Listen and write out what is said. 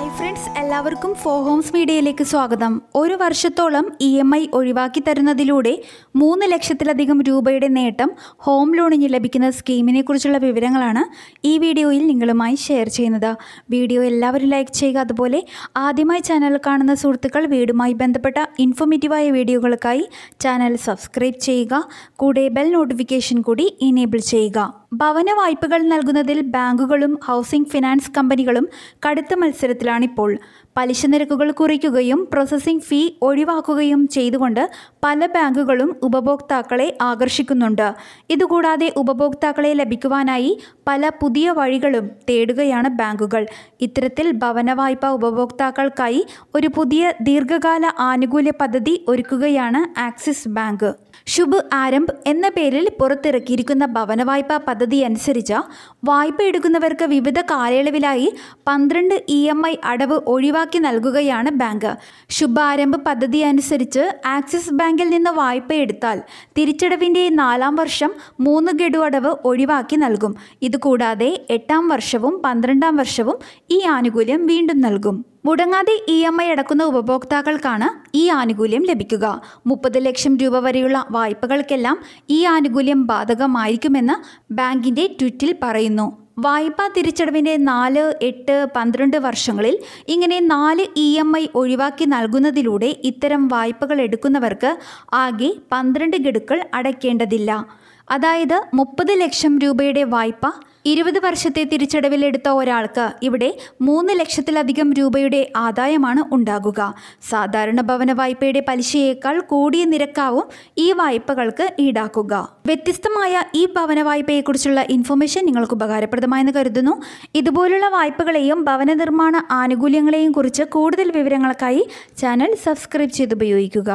hi friends എല്ലാവർക്കും ഫോ Holmes മീഡിയയിലേക്ക് സ്വാഗതം ഒരു വർഷത്തോളം ഇ എം ഐ ഒഴിവാക്കി തരുന്നതിലൂടെ മൂന്ന് ലക്ഷത്തിലധികം രൂപയുടെ നേട്ടം ഹോം ലോണിന് ലഭിക്കുന്ന സ്കീമിനെ കുറിച്ചുള്ള വിവരങ്ങളാണ് ഈ വീഡിയോയിൽ നിങ്ങളുമായി ഷെയർ ചെയ്യുന്നത് വീഡിയോ എല്ലാവരും ലൈക്ക് ചെയ്യുക അതുപോലെ ആദ്യമായി ചാനൽ കാണുന്ന സുഹൃത്തുക്കൾ വീടുമായി ബന്ധപ്പെട്ട ഇൻഫോർമേറ്റീവായ വീഡിയോകൾക്കായി ചാനൽ സബ്സ്ക്രൈബ് ചെയ്യുക കൂടെ ബെൽ നോട്ടിഫിക്കേഷൻ കൂടി ഇനേബിൾ ചെയ്യുക ഭവന വായ്പകൾ നൽകുന്നതിൽ ബാങ്കുകളും ഹൗസിംഗ് ഫിനാൻസ് കമ്പനികളും കടുത്ത മത്സരത്തിലാണിപ്പോൾ പലിശ നിരക്കുകൾ കുറയ്ക്കുകയും പ്രോസസ്സിംഗ് ഫീ ഒഴിവാക്കുകയും ചെയ്തുകൊണ്ട് പല ബാങ്കുകളും ഉപഭോക്താക്കളെ ആകർഷിക്കുന്നുണ്ട് ഇതുകൂടാതെ ഉപഭോക്താക്കളെ ലഭിക്കുവാനായി പല പുതിയ വഴികളും തേടുകയാണ് ബാങ്കുകൾ ഇത്തരത്തിൽ ഭവന വായ്പ ഉപഭോക്താക്കൾക്കായി ഒരു പുതിയ ദീർഘകാല ആനുകൂല്യ പദ്ധതി ഒരുക്കുകയാണ് ആക്സിസ് ബാങ്ക് ശുഭ് ആരംഭ് എന്ന പേരിൽ പുറത്തിറക്കിയിരിക്കുന്ന ഭവന വായ്പാ പദ്ധതി അനുസരിച്ച് വായ്പ എടുക്കുന്നവർക്ക് വിവിധ കാലയളവിലായി പന്ത്രണ്ട് ഇ എം ഐ അടവ് ഒഴിവാക്കി നൽകുകയാണ് ബാങ്ക് ശുഭാരംഭ പദ്ധതി അനുസരിച്ച് ആക്സിസ് ബാങ്കിൽ നിന്ന് വായ്പ എടുത്താൽ തിരിച്ചടവിൻ്റെ നാലാം വർഷം മൂന്ന് ഗഡു അടവ് ഒഴിവാക്കി നൽകും ഇതുകൂടാതെ എട്ടാം വർഷവും പന്ത്രണ്ടാം വർഷവും ഈ ആനുകൂല്യം വീണ്ടും നൽകും മുടങ്ങാതെ ഇ എം ഐ അടക്കുന്ന ഉപഭോക്താക്കൾക്കാണ് ഈ ആനുകൂല്യം ലഭിക്കുക മുപ്പത് ലക്ഷം രൂപ വരെയുള്ള വായ്പകൾക്കെല്ലാം ഈ ആനുകൂല്യം ബാധകമായിരിക്കുമെന്ന് ബാങ്കിന്റെ ട്വിറ്റിൽ പറയുന്നു വായ്പാ തിരിച്ചടവിൻ്റെ നാല് എട്ട് പന്ത്രണ്ട് വർഷങ്ങളിൽ ഇങ്ങനെ നാല് ഇ എം ഐ ഒഴിവാക്കി നൽകുന്നതിലൂടെ ഇത്തരം വായ്പകൾ എടുക്കുന്നവർക്ക് ആകെ പന്ത്രണ്ട് ഗഡുക്കൾ അടയ്ക്കേണ്ടതില്ല അതായത് മുപ്പത് ലക്ഷം രൂപയുടെ വായ്പ ഇരുപത് വർഷത്തെ തിരിച്ചടവിലെടുത്ത ഒരാൾക്ക് ഇവിടെ മൂന്ന് ലക്ഷത്തിലധികം രൂപയുടെ ആദായമാണ് ഉണ്ടാകുക സാധാരണ ഭവന വായ്പയുടെ പലിശയേക്കാൾ കൂടിയ നിരക്കാവും ഈ വായ്പകൾക്ക് ഈടാക്കുക വ്യത്യസ്തമായ ഈ ഭവന വായ്പയെക്കുറിച്ചുള്ള ഇൻഫർമേഷൻ നിങ്ങൾക്ക് ഉപകാരപ്രദമായെന്ന് കരുതുന്നു ഇതുപോലുള്ള വായ്പകളെയും ഭവന നിർമ്മാണ ആനുകൂല്യങ്ങളെയും കുറിച്ച് കൂടുതൽ വിവരങ്ങൾക്കായി ചാനൽ സബ്സ്ക്രൈബ് ചെയ്ത് ഉപയോഗിക്കുക